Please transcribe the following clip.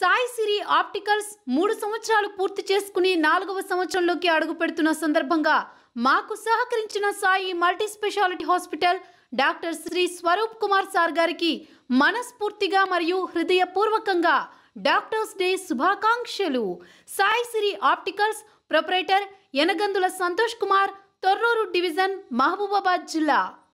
Sai Siri opticals మూడు సంవత్సరాలు పూర్తి చేసుకుని నాలుగవ సంవత్సరంలోకి అడుగు పెడుతున్న సందర్భంగా మాకు సహకరించిన Sai multi speciality hospital doctor Shri Swaroop Kumar sir గారికి మనస్ఫూర్తిగా మరియు హృదయపూర్వకంగా డాక్టర్స్ డే శుభాకాంక్షలు Sai Siri opticals proprietor Enagandula Santosh Kumar Thorrur division Mahabubabad జిల్లా